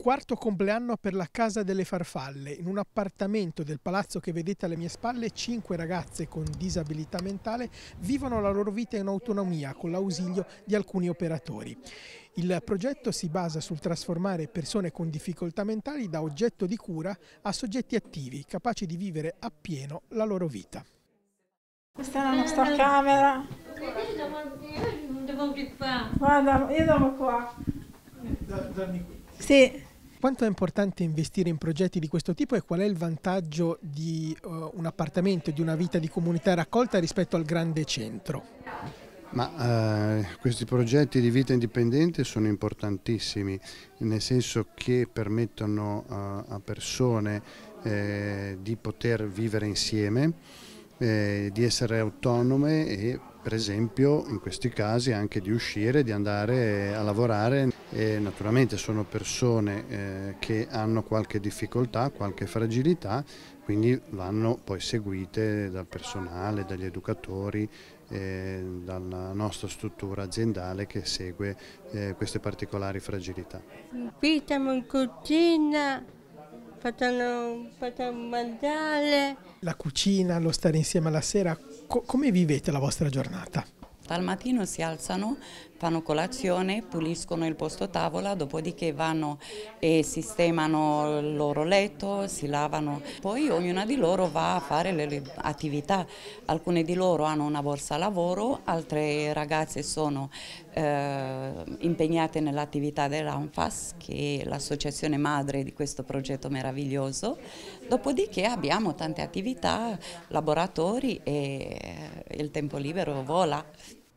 quarto compleanno per la Casa delle Farfalle. In un appartamento del palazzo che vedete alle mie spalle, cinque ragazze con disabilità mentale vivono la loro vita in autonomia con l'ausilio di alcuni operatori. Il progetto si basa sul trasformare persone con difficoltà mentali da oggetto di cura a soggetti attivi, capaci di vivere appieno la loro vita. Questa è la nostra camera. Guarda, io dormo qua. Dormi qui? Sì. Quanto è importante investire in progetti di questo tipo e qual è il vantaggio di uh, un appartamento, di una vita di comunità raccolta rispetto al grande centro? Ma eh, questi progetti di vita indipendente sono importantissimi, nel senso che permettono eh, a persone eh, di poter vivere insieme, eh, di essere autonome e per esempio in questi casi anche di uscire, di andare a lavorare e naturalmente sono persone eh, che hanno qualche difficoltà, qualche fragilità, quindi vanno poi seguite dal personale, dagli educatori, eh, dalla nostra struttura aziendale che segue eh, queste particolari fragilità. Qui siamo in cucina, facciamo, facciamo mangiare. La cucina, lo stare insieme alla sera, co come vivete la vostra giornata? Al mattino si alzano, fanno colazione, puliscono il posto tavola, dopodiché vanno e sistemano il loro letto, si lavano. Poi ognuna di loro va a fare le attività. Alcune di loro hanno una borsa lavoro, altre ragazze sono eh, impegnate nell'attività dell'ANFAS, che è l'associazione madre di questo progetto meraviglioso. Dopodiché abbiamo tante attività, laboratori e eh, il tempo libero vola.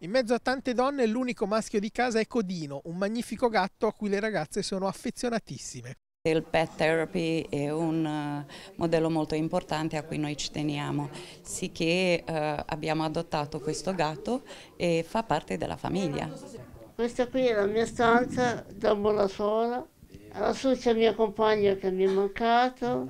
In mezzo a tante donne l'unico maschio di casa è Codino, un magnifico gatto a cui le ragazze sono affezionatissime. Il pet therapy è un eh, modello molto importante a cui noi ci teniamo, sicché eh, abbiamo adottato questo gatto e fa parte della famiglia. Questa qui è la mia stanza, dormo da sola, alla su c'è il mio compagno che mi è mancato,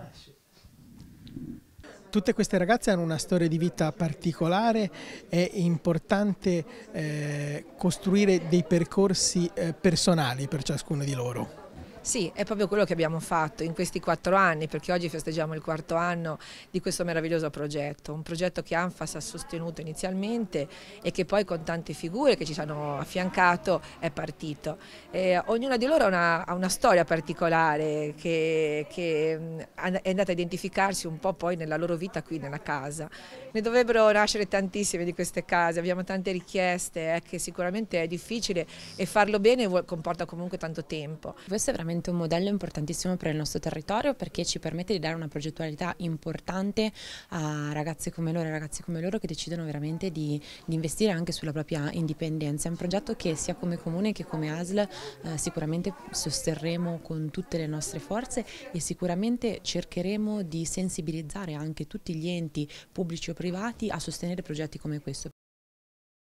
Tutte queste ragazze hanno una storia di vita particolare, è importante eh, costruire dei percorsi eh, personali per ciascuno di loro. Sì, è proprio quello che abbiamo fatto in questi quattro anni, perché oggi festeggiamo il quarto anno di questo meraviglioso progetto, un progetto che Anfas ha sostenuto inizialmente e che poi con tante figure che ci hanno affiancato è partito. Eh, ognuna di loro ha una, ha una storia particolare che, che, mm, è andata a identificarsi un po' poi nella loro vita qui nella casa. Ne dovrebbero nascere tantissime di queste case, abbiamo tante richieste, eh, che sicuramente è difficile e farlo bene comporta comunque tanto tempo. Questo è veramente sicuramente un modello importantissimo per il nostro territorio perché ci permette di dare una progettualità importante a ragazze come loro e ragazzi come loro che decidono veramente di, di, investire anche sulla propria indipendenza. È un progetto che sia come comune che come ASL eh, sicuramente sosterremo con tutte le nostre forze e sicuramente cercheremo di sensibilizzare anche tutti gli enti pubblici o privati a sostenere progetti come questo.